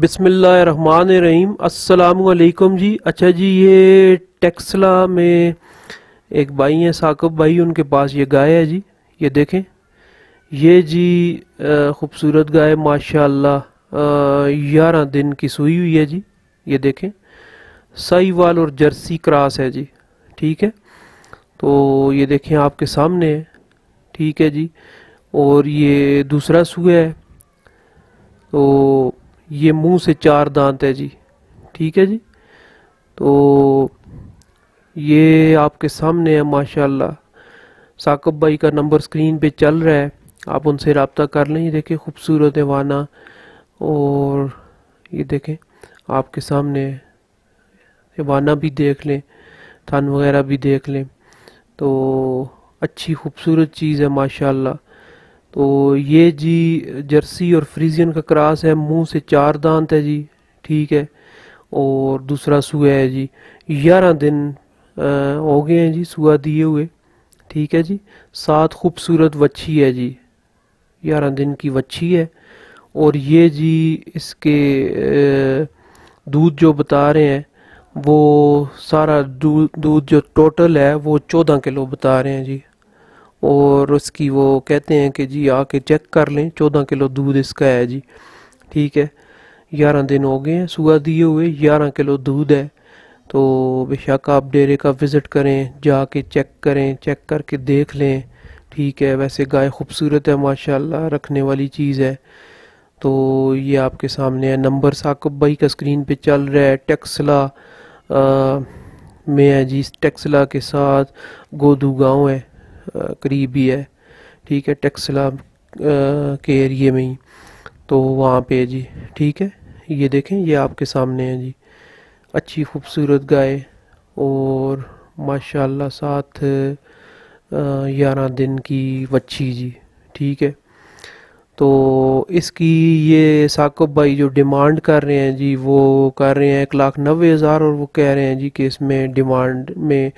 बिसमीम अलकुम जी अच्छा जी ये टेक्सला में एक भाई हैं साकब भाई उनके पास ये गाय है जी ये देखें ये जी खूबसूरत गाय माशाल्लाह ग्यारह दिन की सूई हुई है जी ये देखें साईवाल और जर्सी क्रास है जी ठीक है तो ये देखें आपके सामने है ठीक है जी और ये दूसरा सूए है तो ये मुंह से चार दांत है जी ठीक है जी तो ये आपके सामने है माशाल्लाह साकब भाई का नंबर स्क्रीन पे चल रहा है आप उनसे रबता कर लें ये देखें खूबसूरत है वाना और ये देखें आपके सामने वाना भी देख लें थान वगैरह भी देख लें तो अच्छी खूबसूरत चीज़ है माशाल्लाह तो ये जी जर्सी और फ्रीजियन का क्रास है मुंह से चार दांत है जी ठीक है और दूसरा सुआ है जी ग्यारह दिन हो गए हैं जी सुआ दिए हुए ठीक है जी सात खूबसूरत वच्छी है जी ग्यारह दिन की वच्छी है और ये जी इसके दूध जो बता रहे हैं वो सारा दूध दूध जो टोटल है वो चौदह किलो बता रहे हैं जी और उसकी वो कहते हैं कि जी आके चेक कर लें चौदह किलो दूध इसका है जी ठीक है ग्यारह दिन हो गए हैं सुबह दिए हुए ग्यारह किलो दूध है तो बेशक आप डेरे का विज़िट करें जाके चेक करें चेक करके देख लें ठीक है वैसे गाय खूबसूरत है माशाल्लाह रखने वाली चीज़ है तो ये आपके सामने है नंबर साकब भाई का स्क्रीन पे चल रहा है टेक्सला में है जी टेक्सला के साथ गोदू गांव है करीब ही है ठीक है टेक्सला के एरिए में ही तो वहाँ पे जी ठीक है ये देखें ये आपके सामने है जी अच्छी खूबसूरत गाय और माशाल्लाह साथ ग्यारह दिन की वच्छी जी ठीक है तो इसकी ये साकब भाई जो डिमांड कर रहे हैं जी वो कर रहे हैं एक लाख नबे हज़ार और वो कह रहे हैं जी कि इसमें डिमांड में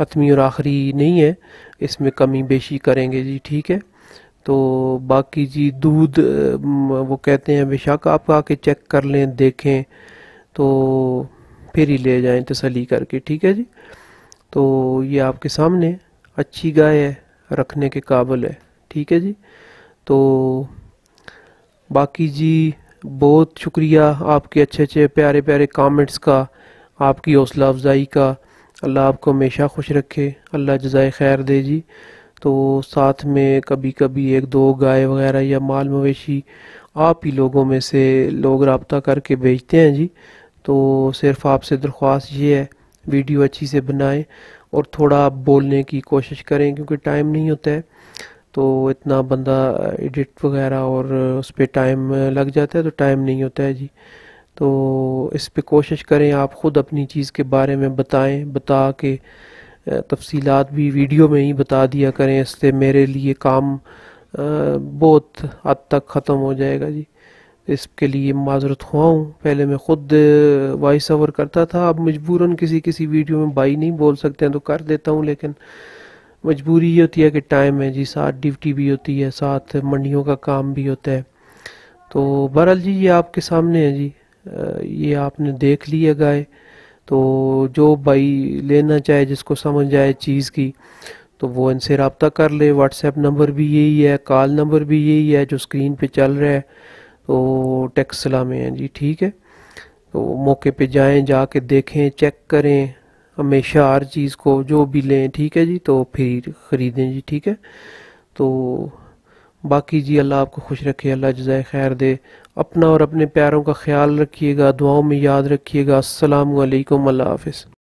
हतमी और आखिरी नहीं है इसमें कमी बेशी करेंगे जी ठीक है तो बाकी जी दूध वो कहते हैं बेशक आप आके चेक कर लें देखें तो फिर ही ले जाएं तसली करके ठीक है जी तो ये आपके सामने अच्छी गाय है रखने के काबिल है ठीक है जी तो बाकी जी बहुत शुक्रिया आपके अच्छे अच्छे प्यारे प्यारे कमेंट्स का आपकी हौसला अफजाई का अल्लाह आपको हमेशा खुश रखे अल्लाह जजाय खैर दे जी तो साथ में कभी कभी एक दो गाय वगैरह या माल मवेशी आप ही लोगों में से लोग रबता करके बेचते हैं जी तो सिर्फ आपसे दरख्वास्त ये है वीडियो अच्छी से बनाएं और थोड़ा बोलने की कोशिश करें क्योंकि टाइम नहीं होता है तो इतना बंदा एडिट वगैरह और उस पर टाइम लग जाता है तो टाइम नहीं होता है जी तो इस पर कोशिश करें आप ख़ुद अपनी चीज़ के बारे में बताएं बता के तफसीलात भी वीडियो में ही बता दिया करें इससे मेरे लिए काम बहुत हद तक ख़त्म हो जाएगा जी इसके लिए माजरत हुआ हूँ पहले मैं ख़ुद वॉइस ओवर करता था अब मजबूरन किसी किसी वीडियो में भाई नहीं बोल सकते हैं तो कर देता हूँ लेकिन मजबूरी ये होती है कि टाइम है जी साथ ड्यूटी भी होती है साथ मंडियों का काम भी होता है तो बहरहाल जी ये आपके सामने है जी ये आपने देख लिया गाय तो जो भाई लेना चाहे जिसको समझ आए चीज़ की तो वो इनसे रबता कर ले व्हाट्सएप नंबर भी यही है कॉल नंबर भी यही है जो स्क्रीन पे चल रहा है तो टैक्सला में है जी ठीक है तो मौके पे जाएं जाके देखें चेक करें हमेशा हर चीज़ को जो भी लें ठीक है जी तो फिर ख़रीदें जी ठीक है तो बाकी जी अल्लाह आपको खुश रखे अल्लाह जजाय खैर दे अपना और अपने प्यारों का ख्याल रखिएगा दुआओं में याद रखिएगा असलकम अल्लाह हाफिज़